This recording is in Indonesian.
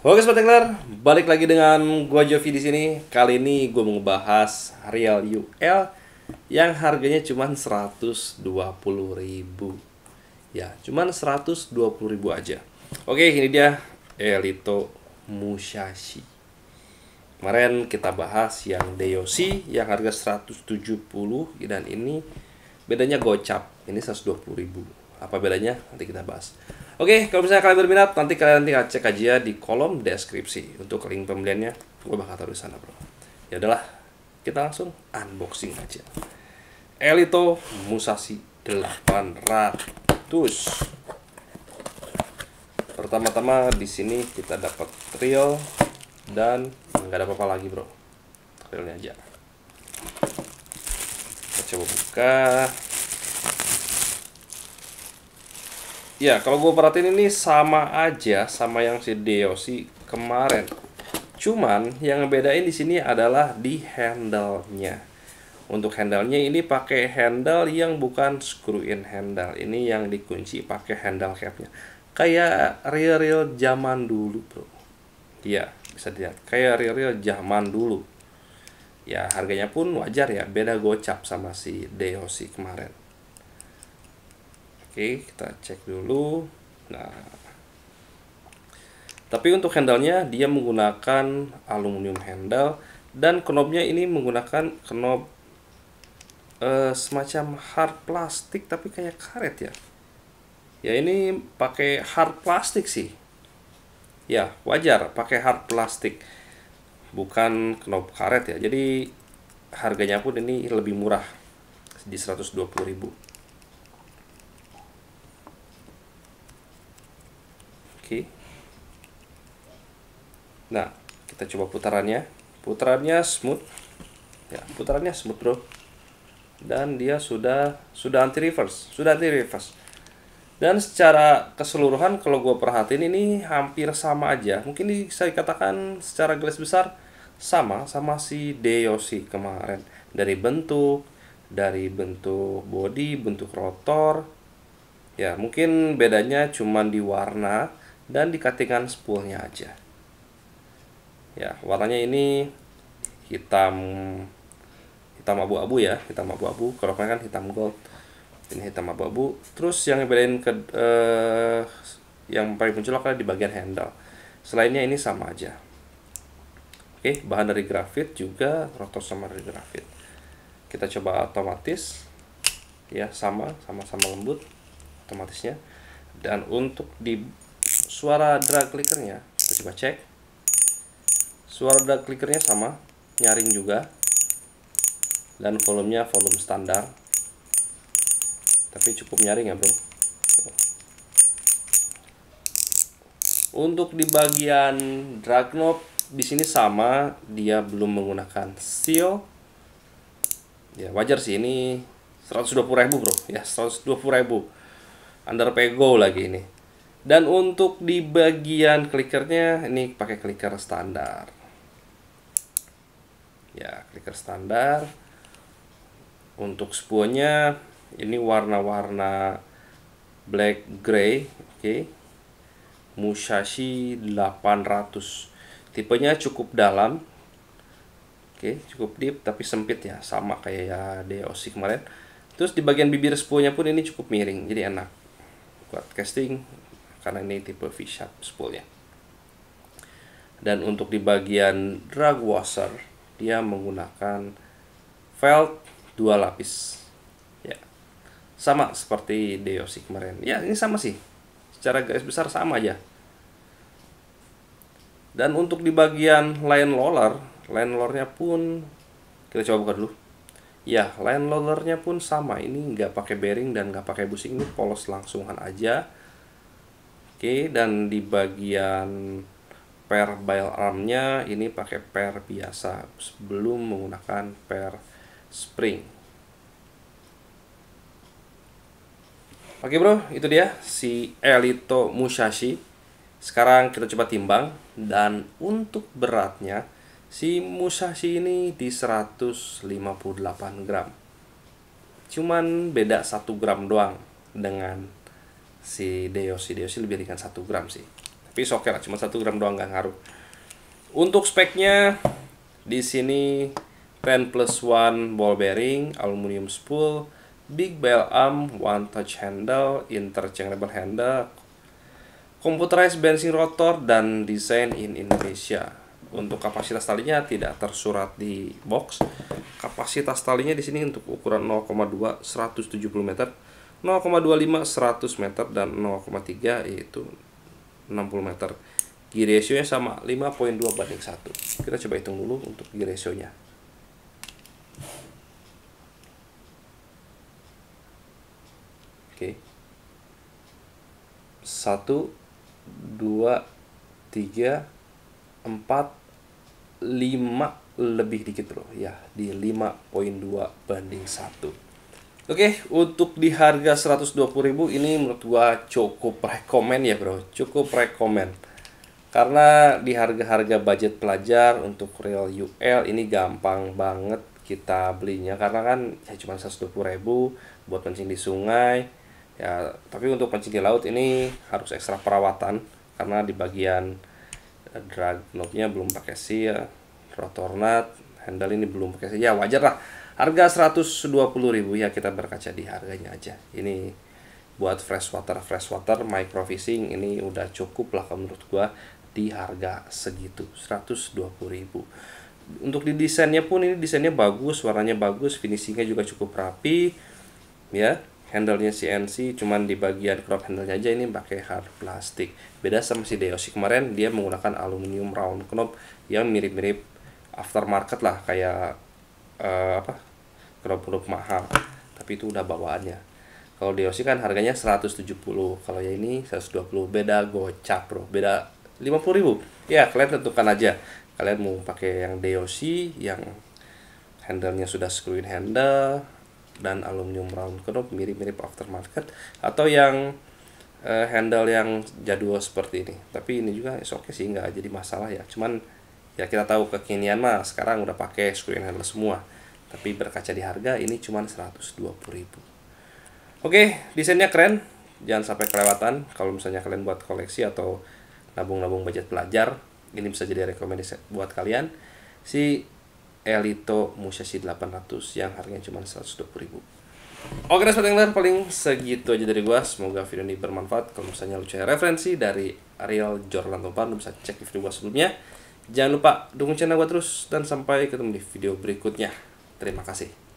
Oke Sobat Tekler, balik lagi dengan gua Jovi di sini. Kali ini gua mau ngebahas Real UL yang harganya cuma 120.000. Ya, cuma 120.000 aja. Oke, ini dia Elito Musashi. Kemarin kita bahas yang Deyoshi yang harga 170 dan ini bedanya gocap. Ini 120.000. Apa bedanya? Nanti kita bahas. Oke, kalau misalnya kalian berminat, nanti kalian tinggal cek aja di kolom deskripsi untuk link pembeliannya. Gue bakal taruh di sana, bro. Ya udahlah, kita langsung unboxing aja. Elito Musashi 800. Pertama-tama di sini kita dapat trio dan nggak ada apa-apa lagi, bro. Trio aja. Kita coba buka. ya kalau gue perhatiin ini sama aja sama yang si Deosi kemarin cuman yang ngebedain di sini adalah di handle-nya untuk handle-nya ini pakai handle yang bukan screw in handle ini yang dikunci pakai handle capnya kayak real-real zaman dulu bro ya bisa dilihat kayak real-real zaman dulu ya harganya pun wajar ya beda gocap sama si Deosi kemarin Oke, kita cek dulu. Nah, tapi untuk handle-nya dia menggunakan aluminium handle dan knobnya ini menggunakan knob eh, semacam hard plastik tapi kayak karet ya. Ya ini pakai hard plastik sih. Ya, wajar pakai hard plastik. Bukan knob karet ya. Jadi harganya pun ini lebih murah di 120 ribu. Oke. Nah, kita coba putarannya. Putarannya smooth. Ya, putarannya smooth, Bro. Dan dia sudah sudah anti reverse, sudah anti reverse. Dan secara keseluruhan kalau gue perhatiin ini hampir sama aja. Mungkin ini saya katakan secara garis besar sama sama si Deosi kemarin dari bentuk dari bentuk body bentuk rotor ya mungkin bedanya cuman di warna dan dikatingkan spoolnya aja ya warnanya ini hitam hitam abu-abu ya hitam abu-abu kalau kalian kan hitam gold ini hitam abu-abu terus yang bedain ke eh, yang paling mencolok adalah di bagian handle selainnya ini sama aja oke bahan dari grafit juga rotor sama dari grafit kita coba otomatis ya sama sama-sama lembut otomatisnya dan untuk di suara drag clickernya kita coba cek suara drag clickernya sama nyaring juga dan volumenya volume standar tapi cukup nyaring ya bro untuk di bagian drag knob di sini sama dia belum menggunakan seal ya wajar sih ini 120.000 bro ya 120.000 under pego lagi ini dan untuk di bagian clickernya ini pakai clicker standar. Ya, clicker standar. Untuk spoolnya ini warna-warna black gray, oke. Okay. Musashi 800. Tipenya cukup dalam. Oke, okay, cukup deep tapi sempit ya, sama kayak ya DOC kemarin. Terus di bagian bibir spoolnya pun ini cukup miring, jadi enak buat casting karena ini tipe V sharp spoolnya dan untuk di bagian drag washer dia menggunakan felt dua lapis ya sama seperti deosik kemarin ya ini sama sih secara garis besar sama aja dan untuk di bagian line roller line rollernya pun kita coba buka dulu ya line rollernya pun sama ini nggak pakai bearing dan nggak pakai bushing ini polos langsungan aja Oke, dan di bagian per bail armnya ini pakai per biasa sebelum menggunakan per spring. Oke bro, itu dia si Elito Musashi. Sekarang kita coba timbang dan untuk beratnya si Musashi ini di 158 gram. Cuman beda 1 gram doang dengan si si deo sih lebih ringan satu gram sih tapi lah cuma satu gram doang nggak ngaruh untuk speknya di sini 10 plus 1 ball bearing, aluminium spool, big bell arm, one touch handle, interchangeable handle, computerized bensin rotor, dan desain in Indonesia. Untuk kapasitas talinya tidak tersurat di box. Kapasitas talinya di sini untuk ukuran 0,2 170 meter 0,25 100 meter dan 0,3 yaitu 60 meter gear ratio-nya sama 5.2 banding 1 kita coba hitung dulu untuk gear ratio-nya oke 1 2 3 4 5 lebih dikit bro ya di 5.2 banding 1 Oke, okay, untuk di harga 120.000 ini menurut gua cukup rekomen ya, Bro. Cukup rekomen. Karena di harga-harga budget pelajar untuk real UL ini gampang banget kita belinya karena kan ya cuma 120.000 buat pancing di sungai. Ya, tapi untuk pancing di laut ini harus ekstra perawatan karena di bagian eh, drag knob belum pakai seal, rotor nut, handle ini belum pakai seal. Ya wajar lah Harga 120.000 ya kita berkaca di harganya aja. Ini buat freshwater freshwater micro fishing ini udah cukup lah menurut gua di harga segitu 120.000. Untuk di desainnya pun ini desainnya bagus, warnanya bagus, finishingnya juga cukup rapi ya Handlenya CNC cuman di bagian crop handlenya aja ini pakai hard plastik beda sama si Deosi kemarin dia menggunakan aluminium round knob yang mirip-mirip aftermarket lah kayak uh, apa produk mahal tapi itu udah bawaannya kalau Deosi kan harganya 170 kalau ya ini 120 beda gocap bro beda 50 ribu ya kalian tentukan aja kalian mau pakai yang DOC yang handlenya sudah screen handle dan aluminium round knob mirip-mirip aftermarket atau yang uh, handle yang jadul seperti ini tapi ini juga oke okay sih nggak jadi masalah ya cuman ya kita tahu kekinian mah sekarang udah pakai screen handle semua tapi berkaca di harga ini cuma 120.000 oke desainnya keren jangan sampai kelewatan kalau misalnya kalian buat koleksi atau nabung-nabung budget pelajar ini bisa jadi rekomendasi buat kalian si Elito Musashi 800 yang harganya cuma 120.000 Oke guys, yang paling segitu aja dari gua. Semoga video ini bermanfaat. Kalau misalnya lu cari referensi dari Ariel Jordan Topan, lu bisa cek video gua sebelumnya. Jangan lupa dukung channel gua terus dan sampai ketemu di video berikutnya. Terima kasih.